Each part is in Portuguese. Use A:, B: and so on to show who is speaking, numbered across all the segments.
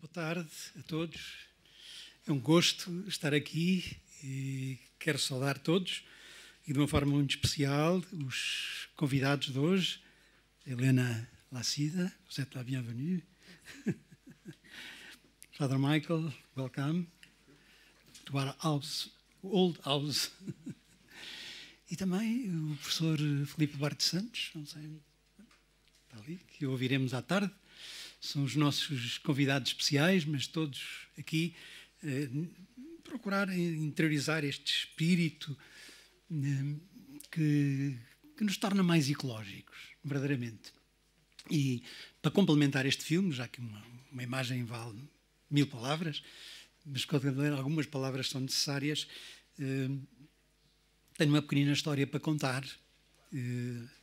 A: Boa tarde a todos. É um gosto estar aqui e quero saudar todos e de uma forma muito especial os convidados de hoje, Helena Lacida, você está bienvenue. Father Michael, welcome to our house, old house. e também o professor Felipe Bartos Santos, não sei, está ali, que ouviremos à tarde são os nossos convidados especiais, mas todos aqui eh, procurar interiorizar este espírito eh, que, que nos torna mais ecológicos, verdadeiramente. E para complementar este filme, já que uma, uma imagem vale mil palavras, mas algumas palavras são necessárias, eh, tenho uma pequenina história para contar. Eh,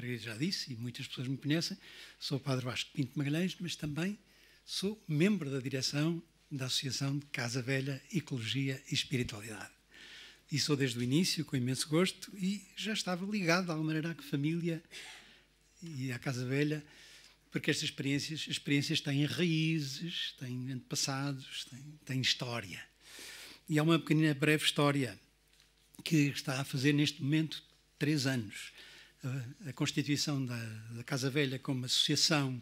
A: Margarida já disse, e muitas pessoas me conhecem, sou o Padre Vasco Pinto Magalhães, mas também sou membro da direção da Associação de Casa Velha, Ecologia e Espiritualidade. E sou desde o início, com imenso gosto, e já estava ligado de alguma maneira à família e à Casa Velha, porque estas experiências, experiências têm raízes, têm antepassados, têm, têm história. E há uma pequenina breve história que está a fazer neste momento três anos a constituição da, da Casa Velha como associação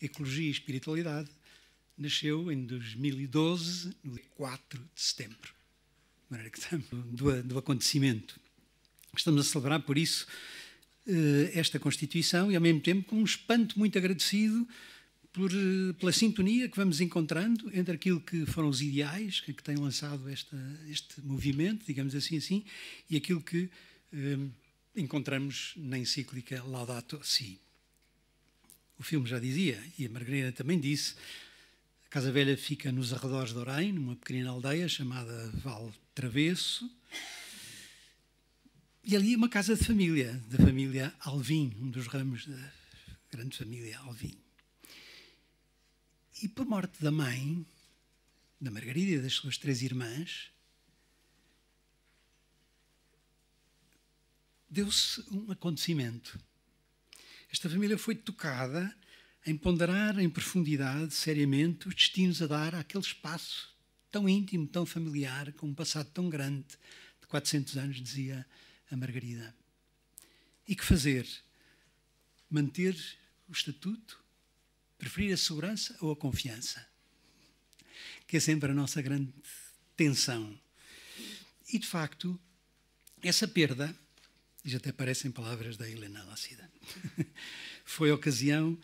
A: Ecologia e Espiritualidade nasceu em 2012, no dia 4 de setembro. De maneira que estamos do, do acontecimento. Estamos a celebrar, por isso, eh, esta Constituição e, ao mesmo tempo, com um espanto muito agradecido por, eh, pela sintonia que vamos encontrando entre aquilo que foram os ideais que, que tem lançado esta, este movimento, digamos assim, assim e aquilo que eh, encontramos na encíclica Laudato Si. O filme já dizia, e a Margarida também disse, a Casa Velha fica nos arredores de Orem, numa pequena aldeia chamada Val Travesso. E ali é uma casa de família, da família Alvim, um dos ramos da grande família Alvim. E por morte da mãe, da Margarida e das suas três irmãs, deu-se um acontecimento. Esta família foi tocada em ponderar em profundidade, seriamente, os destinos a dar àquele espaço tão íntimo, tão familiar, com um passado tão grande, de 400 anos, dizia a Margarida. E que fazer? Manter o estatuto? Preferir a segurança ou a confiança? Que é sempre a nossa grande tensão. E, de facto, essa perda já até parecem palavras da Helena Lacida. Foi a ocasião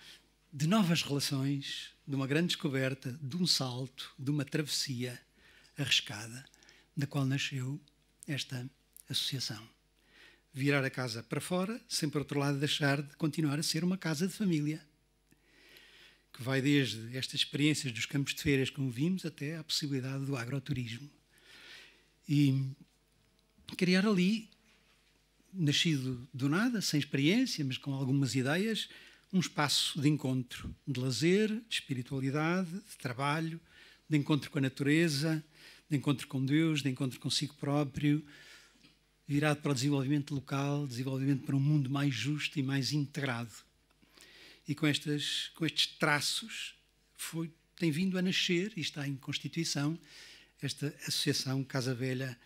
A: de novas relações, de uma grande descoberta, de um salto, de uma travessia arriscada, da qual nasceu esta associação. Virar a casa para fora, sem por outro lado deixar de continuar a ser uma casa de família, que vai desde estas experiências dos campos de férias, como vimos, até a possibilidade do agroturismo. E criar ali nascido do nada, sem experiência, mas com algumas ideias, um espaço de encontro, de lazer, de espiritualidade, de trabalho, de encontro com a natureza, de encontro com Deus, de encontro consigo próprio, virado para o desenvolvimento local, desenvolvimento para um mundo mais justo e mais integrado. E com, estas, com estes traços foi, tem vindo a nascer, e está em constituição, esta associação Casa Velha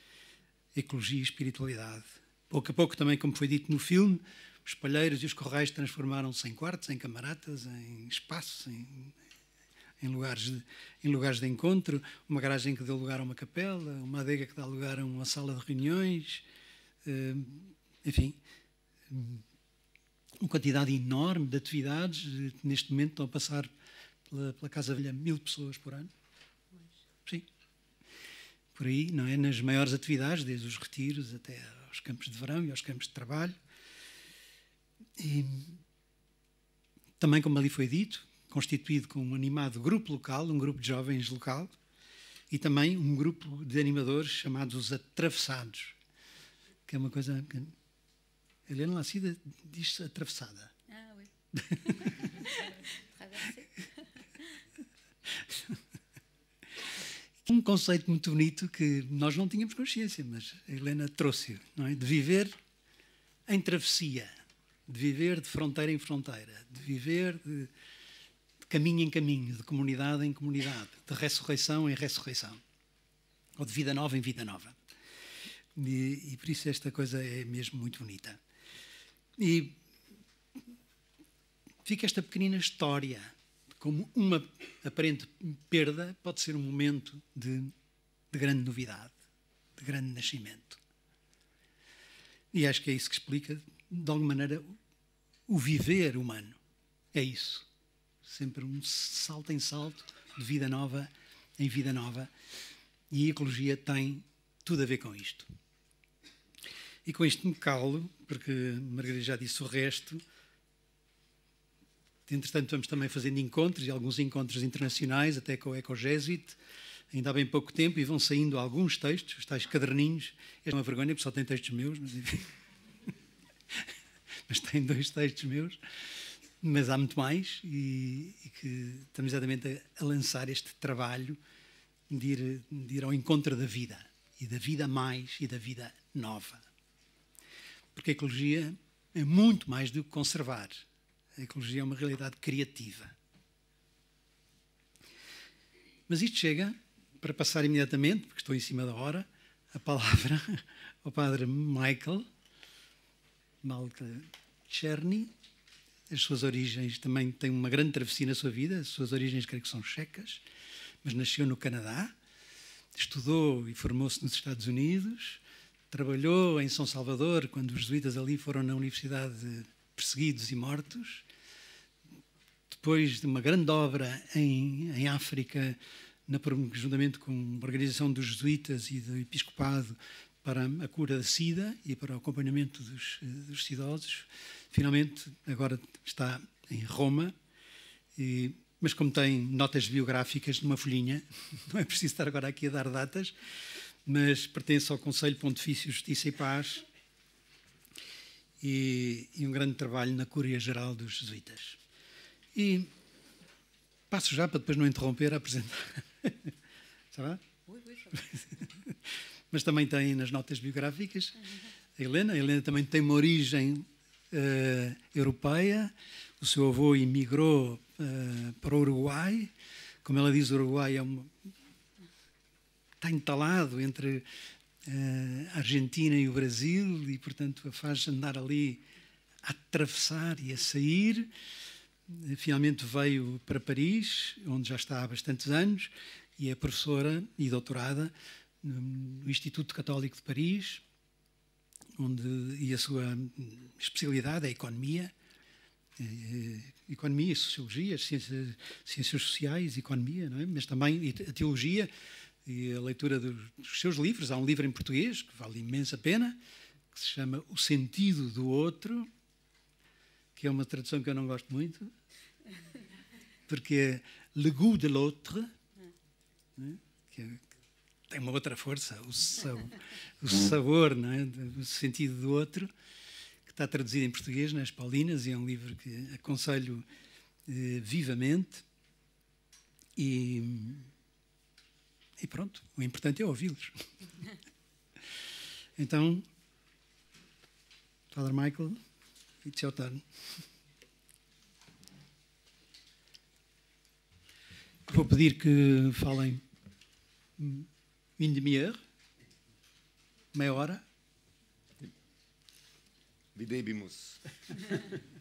A: Ecologia e Espiritualidade Pouco a pouco, também, como foi dito no filme, os palheiros e os corrais transformaram-se em quartos, em camaradas, em espaços, em, em lugares, de, em lugares de encontro, uma garagem que deu lugar a uma capela, uma adega que dá lugar a uma sala de reuniões, eh, enfim, uma quantidade enorme de atividades. Neste momento estão a passar pela, pela Casa Velha mil pessoas por ano. Sim, por aí, não é? Nas maiores atividades, desde os retiros até a aos campos de verão e aos campos de trabalho. E, também, como ali foi dito, constituído com um animado grupo local, um grupo de jovens local, e também um grupo de animadores chamados os Atravessados, que é uma coisa. Que... Helena Lacida diz atravessada. Ah, oui. conceito muito bonito que nós não tínhamos consciência, mas a Helena trouxe, não é? De viver em travessia, de viver de fronteira em fronteira, de viver de, de caminho em caminho, de comunidade em comunidade, de ressurreição em ressurreição, ou de vida nova em vida nova. E, e por isso esta coisa é mesmo muito bonita. E fica esta pequenina história como uma aparente perda, pode ser um momento de, de grande novidade, de grande nascimento. E acho que é isso que explica, de alguma maneira, o viver humano. É isso. Sempre um salto em salto, de vida nova em vida nova. E a ecologia tem tudo a ver com isto. E com isto me calo, porque Margarida já disse o resto, Entretanto, vamos também fazendo encontros, e alguns encontros internacionais, até com o Ecogesit, ainda há bem pouco tempo, e vão saindo alguns textos, os tais caderninhos. É uma vergonha, porque só tem textos meus, mas enfim. mas tem dois textos meus. Mas há muito mais, e, e que estamos exatamente a, a, lançar este trabalho de ir, de ir ao encontro da vida, e da vida mais, e da vida nova. Porque a ecologia é muito mais do que conservar a ecologia é uma realidade criativa. Mas isto chega, para passar imediatamente, porque estou em cima da hora, a palavra ao padre Michael Malta Czerny. As suas origens também têm uma grande travessia na sua vida. As suas origens, creio que são checas, mas nasceu no Canadá. Estudou e formou-se nos Estados Unidos. Trabalhou em São Salvador, quando os jesuítas ali foram na universidade perseguidos e mortos depois de uma grande obra em, em África, na, juntamente com a organização dos jesuítas e do episcopado para a cura da sida e para o acompanhamento dos, dos idosos. Finalmente, agora está em Roma, e, mas como tem notas biográficas numa folhinha, não é preciso estar agora aqui a dar datas, mas pertence ao Conselho Pontifício Justiça e Paz e, e um grande trabalho na cúria geral dos jesuítas. E passo já para depois não interromper a apresentar. Está Mas também tem nas notas biográficas a Helena. A Helena também tem uma origem uh, europeia. O seu avô emigrou uh, para o Uruguai. Como ela diz, o Uruguai é uma, está entalado entre uh, a Argentina e o Brasil e, portanto, a faz andar ali a atravessar e a sair finalmente veio para Paris, onde já está há bastantes anos, e é professora e doutorada hum, no Instituto Católico de Paris, onde e a sua especialidade é economia, eh, eh, economia e sociologia, ciências, ciências sociais, economia, é? mas também a teologia e a leitura dos seus livros. Há um livro em português que vale imensa pena, que se chama O Sentido do Outro, que é uma tradução que eu não gosto muito, porque é le goût de l'autre, né? que é, tem uma outra força, o, sab o sabor, não é? o sentido do outro, que está traduzido em português nas Paulinas e é um livro que aconselho eh, vivamente. E, e pronto, o importante é ouvi-los. então, Father Michael. It's your turn. Vou pedir que falem um demi meia hora. Bidei